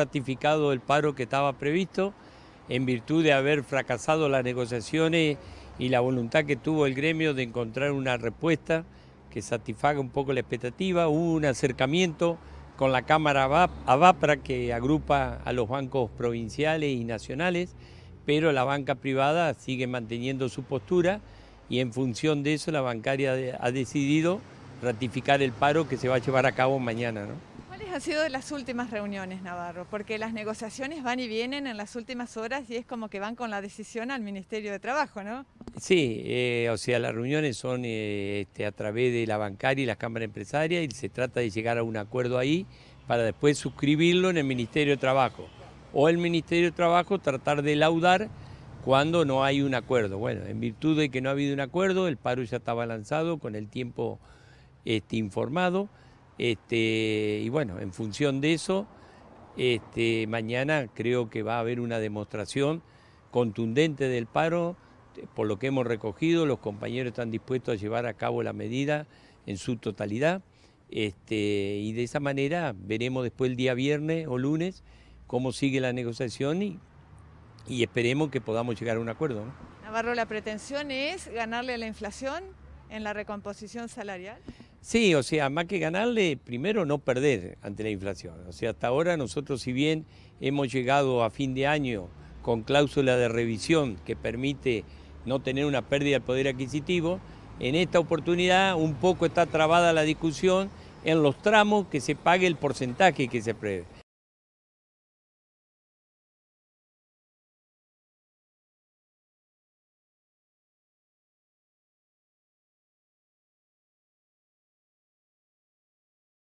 ratificado el paro que estaba previsto en virtud de haber fracasado las negociaciones y la voluntad que tuvo el gremio de encontrar una respuesta que satisfaga un poco la expectativa. Hubo un acercamiento con la Cámara ABAPRA que agrupa a los bancos provinciales y nacionales, pero la banca privada sigue manteniendo su postura y en función de eso la bancaria ha decidido ratificar el paro que se va a llevar a cabo mañana ha han sido las últimas reuniones, Navarro? Porque las negociaciones van y vienen en las últimas horas y es como que van con la decisión al Ministerio de Trabajo, ¿no? Sí, eh, o sea, las reuniones son eh, este, a través de la bancaria y las cámaras empresarias y se trata de llegar a un acuerdo ahí para después suscribirlo en el Ministerio de Trabajo. O el Ministerio de Trabajo tratar de laudar cuando no hay un acuerdo. Bueno, en virtud de que no ha habido un acuerdo, el paro ya estaba lanzado con el tiempo este, informado. Este, y bueno, en función de eso, este, mañana creo que va a haber una demostración contundente del paro. Eh, por lo que hemos recogido, los compañeros están dispuestos a llevar a cabo la medida en su totalidad. Este, y de esa manera veremos después el día viernes o lunes cómo sigue la negociación y, esperemos que podamos llegar a un acuerdo. Navarro, ¿la pretensión es ganarle a la inflación en la recomposición salarial? Sí, o sea, más que ganarle, primero no perder ante la inflación. O sea, hasta ahora nosotros si bien hemos llegado a fin de año con cláusula de revisión que permite no tener una pérdida del poder adquisitivo, en esta oportunidad un poco está trabada la discusión en los tramos que se pague el porcentaje que se prevé.